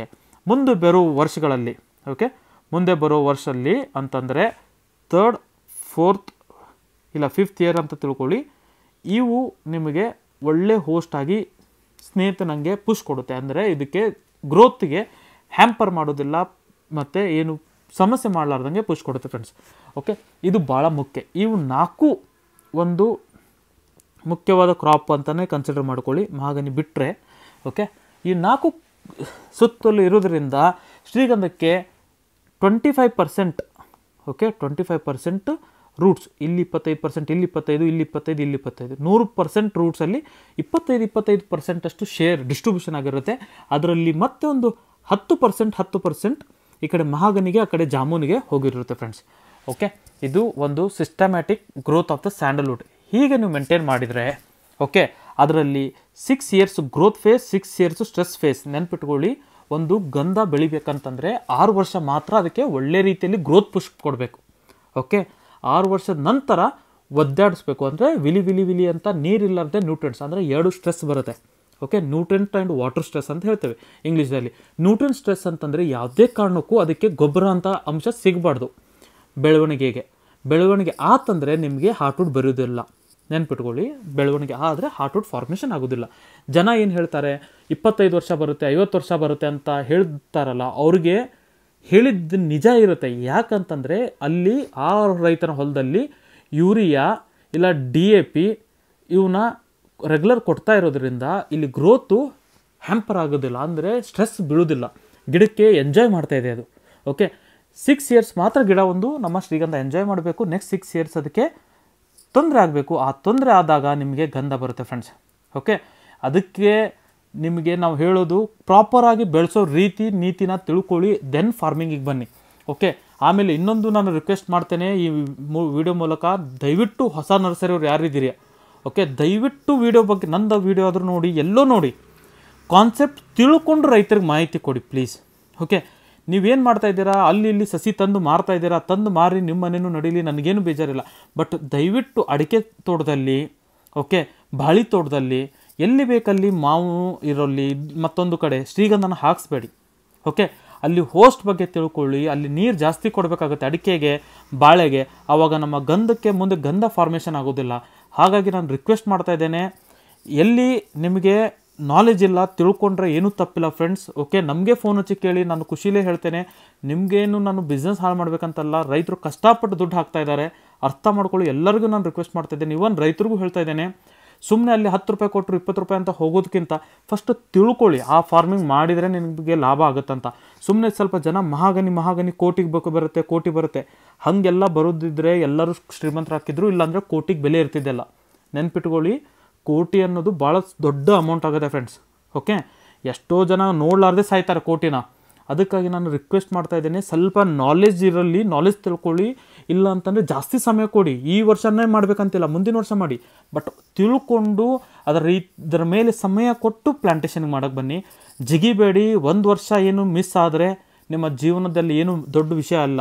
ಮುಂದೆ ಬರೋ ವರ್ಷಗಳಲ್ಲಿ ಓಕೆ ಮುಂದೆ ಬರೋ ವರ್ಷಲ್ಲಿ ಅಂತಂದರೆ ತರ್ಡ್ ಫೋರ್ತ್ ಇಲ್ಲ ಫಿಫ್ತ್ ಇಯರ್ ಅಂತ ತಿಳ್ಕೊಳ್ಳಿ ಇವು ನಿಮಗೆ ಒಳ್ಳೆ ಹೋಸ್ಟ್ ಆಗಿ ಪುಷ್ ಕೊಡುತ್ತೆ ಅಂದರೆ ಇದಕ್ಕೆ ಗ್ರೋತ್ಗೆ ಹ್ಯಾಂಪರ್ ಮಾಡೋದಿಲ್ಲ ಮತ್ತು ಏನು ಸಮಸ್ಯೆ ಮಾಡಲಾರ್ದಂಗೆ ಪುಷ್ ಕೊಡುತ್ತೆ ಫ್ರೆಂಡ್ಸ್ ಓಕೆ ಇದು ಭಾಳ ಮುಖ್ಯ ಇವು ನಾಲ್ಕು ಒಂದು ಮುಖ್ಯವಾದ ಕ್ರಾಪ್ ಅಂತಲೇ ಕನ್ಸಿಡರ್ ಮಾಡ್ಕೊಳ್ಳಿ ಮಹಾಗನಿ ಬಿಟ್ಟರೆ ಓಕೆ ಈ ನಾಲ್ಕು ಸುತ್ತಲೂ ಇರೋದರಿಂದ ಶ್ರೀಗಂಧಕ್ಕೆ twenty five percent okay twenty five percent roots ಇಲ್ಲಿ ಇಪ್ಪತ್ತೈದು ಪರ್ಸೆಂಟ್ ಇಲ್ಲಿ ಇಪ್ಪತ್ತೈದು ಇಲ್ಲಿ ಇಪ್ಪತ್ತೈದು ಇಲ್ಲಿ ಇಪ್ಪತ್ತೈದು ನೂರು ಪರ್ಸೆಂಟ್ ರೂಟ್ಸಲ್ಲಿ ಇಪ್ಪತ್ತೈದು ಇಪ್ಪತ್ತೈದು ಪರ್ಸೆಂಟಷ್ಟು ಶೇರ್ ಡಿಸ್ಟ್ರಿಬ್ಯೂಷನ್ ಆಗಿರುತ್ತೆ ಅದರಲ್ಲಿ ಮತ್ತೆ ಒಂದು ಹತ್ತು ಪರ್ಸೆಂಟ್ ಹತ್ತು ಪರ್ಸೆಂಟ್ ಈ ಕಡೆ ಮಹಾಗನಿಗೆ ಆ ಕಡೆ ಜಾಮೂನಿಗೆ ಹೋಗಿರುತ್ತೆ ಫ್ರೆಂಡ್ಸ್ ಓಕೆ ಇದು ಒಂದು systematic growth of the sandalwood ಹೀಗೆ ನೀವು ಮೇಂಟೈನ್ ಮಾಡಿದರೆ ಓಕೆ ಅದರಲ್ಲಿ six years growth phase six years stress phase ನೆನ್ಪಿಟ್ಕೊಳ್ಳಿ ಒಂದು ಗಂಧ ಬೆಳಿಬೇಕಂತಂದರೆ ಆರು ವರ್ಷ ಮಾತ್ರ ಅದಕ್ಕೆ ಒಳ್ಳೆ ರೀತಿಯಲ್ಲಿ ಗ್ರೋತ್ ಪುಷ್ ಕೊಡಬೇಕು ಓಕೆ ಆರು ವರ್ಷದ ನಂತರ ಒದ್ದಾಡಿಸ್ಬೇಕು ಅಂದರೆ ವಿಲಿ ವಿಲಿ ವಿಲಿ ಅಂತ ನೀರಿಲ್ಲದೆ ನ್ಯೂಟ್ರೆಂಟ್ಸ್ ಅಂದರೆ ಎರಡು ಸ್ಟ್ರೆಸ್ ಬರುತ್ತೆ okay nutrient and water stress ಅಂತ ಹೇಳ್ತೇವೆ ಇಂಗ್ಲೀಷ್ದಲ್ಲಿ ನ್ಯೂಟ್ರೆಂಟ್ ಸ್ಟ್ರೆಸ್ ಅಂತಂದರೆ ಯಾವುದೇ ಕಾರಣಕ್ಕೂ ಅದಕ್ಕೆ ಗೊಬ್ಬರ ಅಂತ ಅಂಶ ಸಿಗಬಾರ್ದು ಬೆಳವಣಿಗೆಗೆ ಬೆಳವಣಿಗೆ ಆತಂದರೆ ನಿಮಗೆ ಹಾರ್ಟ್ವುಡ್ ಬರೋದಿಲ್ಲ ನೆನ್ಪಿಟ್ಕೊಳ್ಳಿ ಬೆಳವಣಿಗೆ ಆದರೆ ಹಾರ್ಟ್ವುಡ್ ಫಾರ್ಮೇಷನ್ ಆಗೋದಿಲ್ಲ ಜನ ಏನು ಹೇಳ್ತಾರೆ ಇಪ್ಪತ್ತೈದು ವರ್ಷ ಬರುತ್ತೆ ಐವತ್ತು ವರ್ಷ ಬರುತ್ತೆ ಅಂತ ಹೇಳ್ತಾರಲ್ಲ ಅವ್ರಿಗೆ ಹೇಳಿದ್ದು ನಿಜ ಇರುತ್ತೆ ಯಾಕಂತಂದರೆ ಅಲ್ಲಿ ಆ ರೈತನ ಹೊಲದಲ್ಲಿ ಯೂರಿಯಾ ಇಲ್ಲ ಡಿ ಎ ಪಿ ಇವನ್ನ ರೆಗ್ಯುಲರ್ ಕೊಡ್ತಾ ಇರೋದ್ರಿಂದ ಇಲ್ಲಿ ಗ್ರೋತು ಹ್ಯಾಂಪರ್ ಆಗೋದಿಲ್ಲ ಅಂದರೆ ಸ್ಟ್ರೆಸ್ ಬೀಳೋದಿಲ್ಲ ಗಿಡಕ್ಕೆ ಎಂಜಾಯ್ ಮಾಡ್ತಾ ಇದೆ ಅದು ಓಕೆ ಸಿಕ್ಸ್ ಇಯರ್ಸ್ ಮಾತ್ರ ಗಿಡ ಒಂದು ನಮ್ಮ ಶ್ರೀಗಂಧ ಎಂಜಾಯ್ ಮಾಡಬೇಕು ನೆಕ್ಸ್ಟ್ ಸಿಕ್ಸ್ ಇಯರ್ಸ್ ಅದಕ್ಕೆ ತೊಂದರೆ ಆಗಬೇಕು ಆ ತೊಂದರೆ ಆದಾಗ ನಿಮಗೆ ಗಂಧ ಬರುತ್ತೆ ಫ್ರೆಂಡ್ಸ್ ಓಕೆ ಅದಕ್ಕೆ ನಿಮಗೆ ನಾವು ಹೇಳೋದು ಪ್ರಾಪರಾಗಿ ಬೆಳೆಸೋ ರೀತಿ ನೀತಿನ ತಿಳ್ಕೊಳ್ಳಿ ದೆನ್ ಫಾರ್ಮಿಂಗಿಗೆ ಬನ್ನಿ ಓಕೆ ಆಮೇಲೆ ಇನ್ನೊಂದು ನಾನು ರಿಕ್ವೆಸ್ಟ್ ಮಾಡ್ತೇನೆ ಈ ವಿಡಿಯೋ ಮೂಲಕ ದಯವಿಟ್ಟು ಹೊಸ ನರ್ಸರಿಯವ್ರು ಯಾರಿದ್ದೀರಿ ಓಕೆ ದಯವಿಟ್ಟು ವಿಡಿಯೋ ಬಗ್ಗೆ ನಂದು ವಿಡಿಯೋ ಆದರೂ ನೋಡಿ ಎಲ್ಲೋ ನೋಡಿ ಕಾನ್ಸೆಪ್ಟ್ ತಿಳ್ಕೊಂಡು ರೈತರಿಗೆ ಮಾಹಿತಿ ಕೊಡಿ ಪ್ಲೀಸ್ ಓಕೆ ನೀವೇನು ಮಾಡ್ತಾ ಇದ್ದೀರಾ ಅಲ್ಲಿ ಇಲ್ಲಿ ಸಸಿ ತಂದು ಮಾರ್ತಾ ಇದ್ದೀರಾ ತಂದು ಮಾರಿ ನಿಮ್ಮ ಮನೇನೂ ನಡೀಲಿ ನನಗೇನು ಬೇಜಾರಿಲ್ಲ ಬಟ್ ದಯವಿಟ್ಟು ಅಡಿಕೆ ತೋಟದಲ್ಲಿ ಓಕೆ ಬಾಳಿ ತೋಟದಲ್ಲಿ ಎಲ್ಲಿ ಬೇಕಲ್ಲಿ ಮಾವು ಇರೋಲ್ಲಿ ಮತ್ತೊಂದು ಕಡೆ ಶ್ರೀಗಂಧನ ಹಾಕಿಸ್ಬೇಡಿ ಓಕೆ ಅಲ್ಲಿ ಹೋಸ್ಟ್ ಬಗ್ಗೆ ತಿಳ್ಕೊಳ್ಳಿ ಅಲ್ಲಿ ನೀರು ಜಾಸ್ತಿ ಕೊಡಬೇಕಾಗುತ್ತೆ ಅಡಿಕೆಗೆ ಬಾಳೆಗೆ ಆವಾಗ ನಮ್ಮ ಗಂಧಕ್ಕೆ ಮುಂದೆ ಗಂಧ ಫಾರ್ಮೇಷನ್ ಆಗೋದಿಲ್ಲ ಹಾಗಾಗಿ ನಾನು ರಿಕ್ವೆಸ್ಟ್ ಮಾಡ್ತಾ ಇದ್ದೇನೆ ಎಲ್ಲಿ ನಿಮಗೆ ನಾಲೆಜ್ ಇಲ್ಲ ತಿಳ್ಕೊಂಡ್ರೆ ಏನೂ ತಪ್ಪಿಲ್ಲ ಫ್ರೆಂಡ್ಸ್ ಓಕೆ ನಮಗೆ ಫೋನ್ ಹಚ್ಚಿ ಕೇಳಿ ನಾನು ಖುಷಿಲೇ ಹೇಳ್ತೇನೆ ನಿಮಗೇನು ನಾನು ಬಿಸ್ನೆಸ್ ಹಾಳು ಮಾಡಬೇಕಂತಲ್ಲ ರೈತರು ಕಷ್ಟಪಟ್ಟು ದುಡ್ಡು ಹಾಕ್ತಾ ಇದ್ದಾರೆ ಅರ್ಥ ಮಾಡ್ಕೊಳ್ಳಿ ಎಲ್ಲರಿಗೂ ನಾನು ರಿಕ್ವೆಸ್ಟ್ ಮಾಡ್ತಾ ಇದ್ದೇನೆ ಇವನ್ ರೈತರಿಗೂ ಹೇಳ್ತಾ ಇದ್ದೇನೆ ಸುಮ್ಮನೆ ಅಲ್ಲಿ ಹತ್ತು ರೂಪಾಯಿ ಕೊಟ್ಟರು ಇಪ್ಪತ್ತು ರೂಪಾಯಿ ಅಂತ ಹೋಗೋದಕ್ಕಿಂತ ಫಸ್ಟ್ ತಿಳ್ಕೊಳ್ಳಿ ಆ ಫಾರ್ಮಿಂಗ್ ಮಾಡಿದರೆ ನಿಮಗೆ ಲಾಭ ಆಗುತ್ತಂತ ಸುಮ್ಮನೆ ಸ್ವಲ್ಪ ಜನ ಮಹಾಗನಿ ಮಹಾಗನಿ ಕೋಟಿಗೆ ಬೇಕು ಬರುತ್ತೆ ಕೋಟಿ ಬರುತ್ತೆ ಹಾಗೆಲ್ಲ ಬರೋದಿದ್ರೆ ಎಲ್ಲರೂ ಹಾಕಿದ್ರು ಇಲ್ಲಾಂದರೆ ಕೋಟಿಗೆ ಬೆಲೆ ಇರ್ತಿದ್ದೆಲ್ಲ ನೆನ್ಪಿಟ್ಕೊಳ್ಳಿ ಕೋಟಿ ಅನ್ನೋದು ಭಾಳ ದೊಡ್ಡ ಅಮೌಂಟ್ ಆಗುತ್ತೆ ಫ್ರೆಂಡ್ಸ್ ಓಕೆ ಎಷ್ಟೋ ಜನ ನೋಡಲಾರ್ದೆ ಸಾಯ್ತಾರೆ ಕೋಟಿನ ಅದಕ್ಕಾಗಿ ನಾನು ರಿಕ್ವೆಸ್ಟ್ ಮಾಡ್ತಾ ಇದ್ದೇನೆ ಸ್ವಲ್ಪ ನಾಲೆಜ್ ಇರಲಿ ನಾಲೆಜ್ ತಿಳ್ಕೊಳ್ಳಿ ಇಲ್ಲ ಅಂತಂದರೆ ಜಾಸ್ತಿ ಸಮಯ ಕೊಡಿ ಈ ವರ್ಷನೇ ಮಾಡಬೇಕಂತಿಲ್ಲ ಮುಂದಿನ ವರ್ಷ ಮಾಡಿ ಬಟ್ ತಿಳ್ಕೊಂಡು ಅದರ ರೀ ಇದರ ಮೇಲೆ ಸಮಯ ಕೊಟ್ಟು ಪ್ಲಾಂಟೇಷನ್ ಮಾಡೋಕ್ಕೆ ಬನ್ನಿ ಜಿಗಿಬೇಡಿ ಒಂದು ವರ್ಷ ಏನು ಮಿಸ್ ಆದರೆ ನಿಮ್ಮ ಜೀವನದಲ್ಲಿ ಏನು ದೊಡ್ಡ ವಿಷಯ ಅಲ್ಲ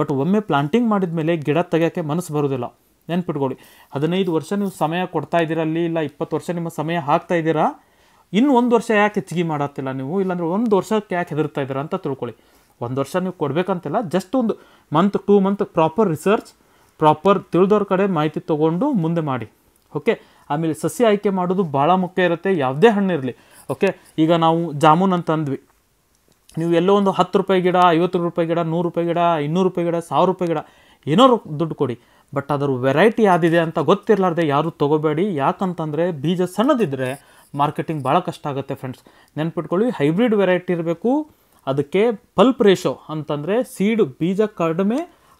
ಬಟ್ ಒಮ್ಮೆ ಪ್ಲಾಂಟಿಂಗ್ ಮಾಡಿದ ಮೇಲೆ ಗಿಡ ತೆಗೆಯೋಕ್ಕೆ ಮನಸ್ಸು ಬರೋದಿಲ್ಲ ನೆನ್ಪಿಟ್ಕೊಳ್ಳಿ ಹದಿನೈದು ವರ್ಷ ನೀವು ಸಮಯ ಕೊಡ್ತಾ ಇದ್ದೀರಲ್ಲಿ ಇಲ್ಲ ಇಪ್ಪತ್ತು ವರ್ಷ ನಿಮ್ಮ ಸಮಯ ಹಾಕ್ತಾ ಇದ್ದೀರಾ ಇನ್ನು ಒಂದು ವರ್ಷ ಯಾಕೆ ಹೆಚ್ಚಿಗೆ ಮಾಡತ್ತಿಲ್ಲ ನೀವು ಇಲ್ಲಾಂದ್ರೆ ಒಂದು ವರ್ಷಕ್ಕೆ ಯಾಕೆ ಹೆದರ್ತಾ ಇದ್ದೀರಾ ಅಂತ ತಿಳ್ಕೊಳ್ಳಿ ಒಂದು ವರ್ಷ ನೀವು ಕೊಡಬೇಕಂತಿಲ್ಲ ಜಸ್ಟ್ ಒಂದು month two month proper research proper ತಿಳಿದವ್ರ ಕಡೆ ಮಾಹಿತಿ ತೊಗೊಂಡು ಮುಂದೆ ಮಾಡಿ ಓಕೆ ಆಮೇಲೆ ಸಸಿ ಆಯ್ಕೆ ಮಾಡೋದು ಭಾಳ ಮುಖ್ಯ ಇರುತ್ತೆ ಯಾವುದೇ ಹಣ್ಣು ಇರಲಿ ಓಕೆ ಈಗ ನಾವು ಜಾಮೂನ್ ಅಂತ ಅಂದ್ವಿ ನೀವು ಎಲ್ಲೋ ಒಂದು ಹತ್ತು ರೂಪಾಯಿ ಗಿಡ ಐವತ್ತು ರೂಪಾಯಿ ಗಿಡ ನೂರು ರೂಪಾಯಿ ಗಿಡ ಇನ್ನೂರು ರೂಪಾಯಿ ಗಿಡ ಸಾವಿರ ರೂಪಾಯಿ ಗಿಡ ಏನೋ ದುಡ್ಡು ಕೊಡಿ ಬಟ್ ಅದರ ವೆರೈಟಿ ಯಾವುದಿದೆ ಅಂತ ಗೊತ್ತಿರಲಾರ್ದೆ ಯಾರೂ ತೊಗೋಬೇಡಿ ಯಾಕಂತಂದರೆ ಬೀಜ ಸಣ್ಣದಿದ್ದರೆ ಮಾರ್ಕೆಟಿಂಗ್ ಭಾಳ ಕಷ್ಟ ಆಗುತ್ತೆ ಫ್ರೆಂಡ್ಸ್ ನೆನ್ಪಿಟ್ಕೊಳ್ಳಿ ಹೈಬ್ರಿಡ್ ವೆರೈಟಿ ಇರಬೇಕು ಅದಕ್ಕೆ ಪಲ್ಪ್ ರೇಷೋ ಅಂತಂದರೆ ಸೀಡ್ ಬೀಜ ಕಡಿಮೆ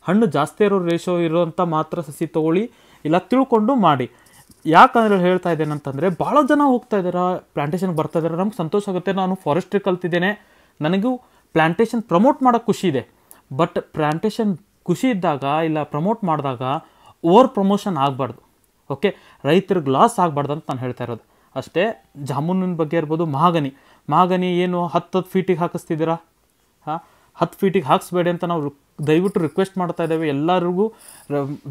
ಹಣ್ಣು ಜಾಸ್ತಿ ಇರೋ ರೇಷೋ ಇರೋವಂಥ ಮಾತ್ರ ಸಸಿ ತೊಗೊಳ್ಳಿ ಇಲ್ಲ ತಿಳ್ಕೊಂಡು ಮಾಡಿ ಯಾಕಂದ್ರೆ ಹೇಳ್ತಾ ಇದ್ದೇನೆ ಅಂತಂದರೆ ಭಾಳ ಜನ ಹೋಗ್ತಾ ಇದ್ದಾರೆ ಪ್ಲ್ಯಾಂಟೇಷನ್ಗೆ ಬರ್ತಾ ಇದ್ದಾರೆ ನಮ್ಗೆ ಸಂತೋಷ ಆಗುತ್ತೆ ನಾನು ಫಾರೆಸ್ಟ್ರಿ ಕಲ್ತಿದ್ದೇನೆ ನನಗೂ ಪ್ಲ್ಯಾಂಟೇಷನ್ ಪ್ರಮೋಟ್ ಮಾಡೋಕ್ಕೆ ಖುಷಿ ಇದೆ ಬಟ್ ಪ್ಲ್ಯಾಂಟೇಷನ್ ಖುಷಿ ಇದ್ದಾಗ ಇಲ್ಲ ಪ್ರಮೋಟ್ ಮಾಡಿದಾಗ ಓವರ್ ಪ್ರಮೋಷನ್ ಆಗಬಾರ್ದು ಓಕೆ ರೈತರಿಗೆ ಲಾಸ್ ಆಗಬಾರ್ದು ಅಂತ ನಾನು ಹೇಳ್ತಾ ಇರೋದು ಅಷ್ಟೇ ಜಾಮೂನಿನ ಬಗ್ಗೆ ಇರ್ಬೋದು ಮಹಾಗನಿ ಮಹಾಗನಿ ಏನು ಹತ್ತು ಹತ್ತು ಫೀಟಿಗೆ ಹಾಕಿಸ್ತಿದ್ದೀರಾ ಹಾಂ ಹತ್ತು ಫೀಟಿಗೆ ಹಾಕಿಸ್ಬೇಡಿ ಅಂತ ನಾವು ದಯವಿಟ್ಟು ರಿಕ್ವೆಸ್ಟ್ ಮಾಡ್ತಾ ಇದ್ದೇವೆ ಎಲ್ಲರಿಗೂ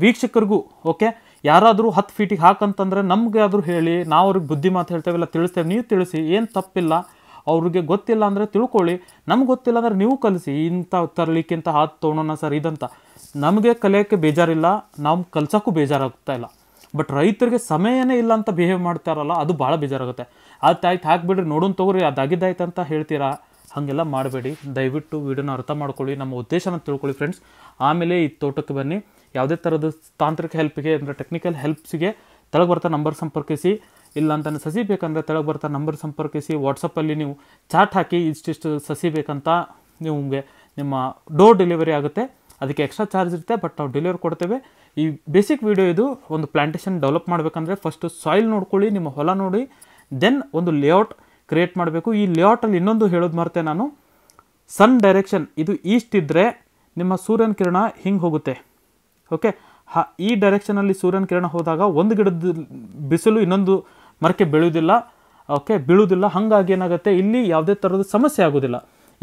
ವೀಕ್ಷಕರಿಗೂ ಓಕೆ ಯಾರಾದರೂ ಹತ್ತು ಫೀಟಿಗೆ ಹಾಕಂತಂದರೆ ನಮಗೆ ಆದರೂ ಹೇಳಿ ನಾವು ಅವ್ರಿಗೆ ಬುದ್ಧಿ ಮಾತು ಹೇಳ್ತೇವೆ ಇಲ್ಲ ತಿಳಿಸ್ತೇವೆ ನೀವು ತಿಳಿಸಿ ಏನು ತಪ್ಪಿಲ್ಲ ಅವ್ರಿಗೆ ಗೊತ್ತಿಲ್ಲ ಅಂದರೆ ತಿಳ್ಕೊಳ್ಳಿ ನಮ್ಗೆ ಗೊತ್ತಿಲ್ಲ ಅಂದರೆ ನೀವು ಕಲಿಸಿ ಇಂಥ ತರಲಿಕ್ಕಿಂತ ಹಾತ್ ತೊಗೊಳೋಣ ಸರ್ ಇದಂತ ನಮಗೆ ಕಲಿಯೋಕ್ಕೆ ಬೇಜಾರಿಲ್ಲ ನಾವು ಕಲ್ಸೋಕ್ಕೂ ಬೇಜಾರಾಗ್ತಾ ಇಲ್ಲ ಬಟ್ ರೈತರಿಗೆ ಸಮಯನೇ ಇಲ್ಲ ಅಂತ ಬಿಹೇವ್ ಮಾಡ್ತಾರಲ್ಲ ಅದು ಭಾಳ ಬೇಜಾರಾಗುತ್ತೆ ಆ ಆಯ್ತು ಹಾಕ್ಬಿಡ್ರಿ ನೋಡೋಣ ತೊಗೊರಿ ಅದಾಗಿದ್ದಾಯ್ತು ಅಂತ ಹೇಳ್ತೀರಾ ಹಾಗೆಲ್ಲ ಮಾಡಬೇಡಿ ದಯವಿಟ್ಟು ವೀಡಿಯೋನ ಅರ್ಥ ಮಾಡ್ಕೊಳ್ಳಿ ನಮ್ಮ ಉದ್ದೇಶನ ತಿಳ್ಕೊಳ್ಳಿ ಫ್ರೆಂಡ್ಸ್ ಆಮೇಲೆ ಈ ತೋಟಕ್ಕೆ ಬನ್ನಿ ಯಾವುದೇ ಥರದ ತಾಂತ್ರಿಕ ಹೆಲ್ಪ್ಗೆ ಅಂದರೆ ಟೆಕ್ನಿಕಲ್ ಹೆಲ್ಪ್ಸಿಗೆ ತಳಗೆ ಬರ್ತಾ ನಂಬರ್ ಸಂಪರ್ಕಿಸಿ ಇಲ್ಲ ಅಂತ ಸಸಿ ಬೇಕಂದರೆ ತೆಳಗೆ ಬರ್ತಾ ನಂಬರ್ ಸಂಪರ್ಕಿಸಿ ವಾಟ್ಸಪ್ಪಲ್ಲಿ ನೀವು ಚಾಟ್ ಹಾಕಿ ಇಷ್ಟಿಷ್ಟು ಸಸಿ ಬೇಕಂತ ನಿಮಗೆ ನಿಮ್ಮ ಡೋರ್ ಡೆಲಿವರಿ ಆಗುತ್ತೆ ಅದಕ್ಕೆ ಎಕ್ಸ್ಟ್ರಾ ಚಾರ್ಜ್ ಇರುತ್ತೆ ಬಟ್ ನಾವು ಡೆಲಿವರಿ ಕೊಡ್ತೇವೆ ಈ ಬೇಸಿಕ್ ವೀಡಿಯೋ ಇದು ಒಂದು ಪ್ಲಾಂಟೇಷನ್ ಡೆವಲಪ್ ಮಾಡಬೇಕಂದ್ರೆ ಫಸ್ಟು ಸಾಯಿಲ್ ನೋಡ್ಕೊಳ್ಳಿ ನಿಮ್ಮ ಹೊಲ ನೋಡಿ ದೆನ್ ಒಂದು ಲೇಔಟ್ ಕ್ರಿಯೇಟ್ ಮಾಡಬೇಕು ಈ ಲೇಔಟಲ್ಲಿ ಇನ್ನೊಂದು ಹೇಳೋದು ಮರ್ತೆ ನಾನು ಸನ್ ಡೈರೆಕ್ಷನ್ ಇದು ಈಸ್ಟ್ ಇದ್ದರೆ ನಿಮ್ಮ ಸೂರ್ಯನ ಕಿರಣ ಹಿಂಗೆ ಹೋಗುತ್ತೆ ಓಕೆ ಹಾ ಈ ಡೈರೆಕ್ಷನಲ್ಲಿ ಸೂರ್ಯನ ಕಿರಣ ಹೋದಾಗ ಒಂದು ಗಿಡದ ಬಿಸಿಲು ಇನ್ನೊಂದು ಮರಕ್ಕೆ ಬೀಳುವುದಿಲ್ಲ ಓಕೆ ಬೀಳುವುದಿಲ್ಲ ಹಾಗಾಗಿ ಏನಾಗುತ್ತೆ ಇಲ್ಲಿ ಯಾವುದೇ ಥರದ ಸಮಸ್ಯೆ ಆಗೋದಿಲ್ಲ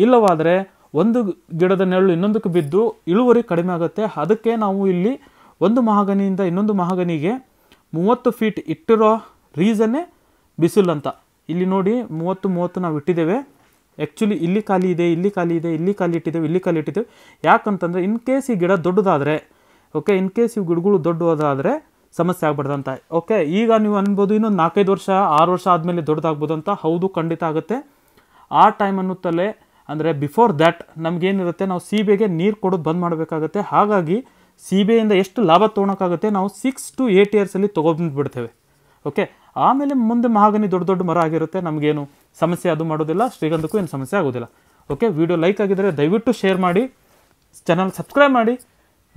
ಇಲ್ಲವಾದರೆ ಒಂದು ಗಿಡದ ನೆರಳು ಇನ್ನೊಂದಕ್ಕೆ ಬಿದ್ದು ಇಳುವರಿ ಕಡಿಮೆ ಆಗುತ್ತೆ ಅದಕ್ಕೆ ನಾವು ಇಲ್ಲಿ ಒಂದು ಮಹಾಗನಿಯಿಂದ ಇನ್ನೊಂದು ಮಹಾಗನಿಗೆ ಮೂವತ್ತು ಫೀಟ್ ಇಟ್ಟಿರೋ ರೀಸನ್ನೇ ಬಿಸಿಲು ಅಂತ ಇಲ್ಲಿ ನೋಡಿ ಮೂವತ್ತು ಮೂವತ್ತು ನಾವು ಇಟ್ಟಿದ್ದೇವೆ ಆ್ಯಕ್ಚುಲಿ ಇಲ್ಲಿ ಖಾಲಿ ಇದೆ ಇಲ್ಲಿ ಖಾಲಿ ಇದೆ ಇಲ್ಲಿ ಖಾಲಿ ಇಟ್ಟಿದ್ದೇವೆ ಇಲ್ಲಿ ಖಾಲಿ ಇಟ್ಟಿದ್ದೇವೆ ಯಾಕಂತಂದರೆ ಇನ್ ಕೇಸ್ ಈ ಗಿಡ ದೊಡ್ಡದಾದರೆ ಓಕೆ ಇನ್ ಕೇಸ್ ಈ ಗಿಡಗಳು ದೊಡ್ಡದಾದರೆ ಸಮಸ್ಯೆ ಆಗ್ಬಾರ್ದು ಅಂತ ಓಕೆ ಈಗ ನೀವು ಅನ್ಬೋದು ಇನ್ನೊಂದು ನಾಲ್ಕೈದು ವರ್ಷ ಆರು ವರ್ಷ ಆದಮೇಲೆ ದೊಡ್ಡದಾಗ್ಬೋದು ಅಂತ ಹೌದು ಖಂಡಿತ ಆಗುತ್ತೆ ಆ ಟೈಮ್ ಅನ್ನುತ್ತಲೇ ಅಂದರೆ ಬಿಫೋರ್ ದ್ಯಾಟ್ ನಮಗೇನಿರುತ್ತೆ ನಾವು ಸಿ ಐಗೆ ನೀರು ಕೊಡೋದು ಬಂದ್ ಮಾಡಬೇಕಾಗತ್ತೆ ಹಾಗಾಗಿ ಐಯಿಂದ ಎಷ್ಟು ಲಾಭ ತೊಗೊಳಕ್ಕಾಗುತ್ತೆ ನಾವು ಸಿಕ್ಸ್ ಟು ಏಯ್ಟ್ ಇಯರ್ಸಲ್ಲಿ ಬಿಡ್ತೇವೆ ಓಕೆ ಆಮೇಲೆ ಮುಂದೆ ಮಹಾಗನಿ ದೊಡ್ಡ ದೊಡ್ಡ ಮರ ಆಗಿರುತ್ತೆ ನಮಗೇನು ಸಮಸ್ಯೆ ಅದು ಮಾಡೋದಿಲ್ಲ ಶ್ರೀಗಂಧಕ್ಕೂ ಏನು ಸಮಸ್ಯೆ ಆಗೋದಿಲ್ಲ ಓಕೆ ವಿಡಿಯೋ ಲೈಕ್ ಆಗಿದ್ದರೆ ದಯವಿಟ್ಟು ಶೇರ್ ಮಾಡಿ ಚಾನಲ್ ಸಬ್ಸ್ಕ್ರೈಬ್ ಮಾಡಿ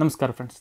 ನಮಸ್ಕಾರ ಫ್ರೆಂಡ್ಸ್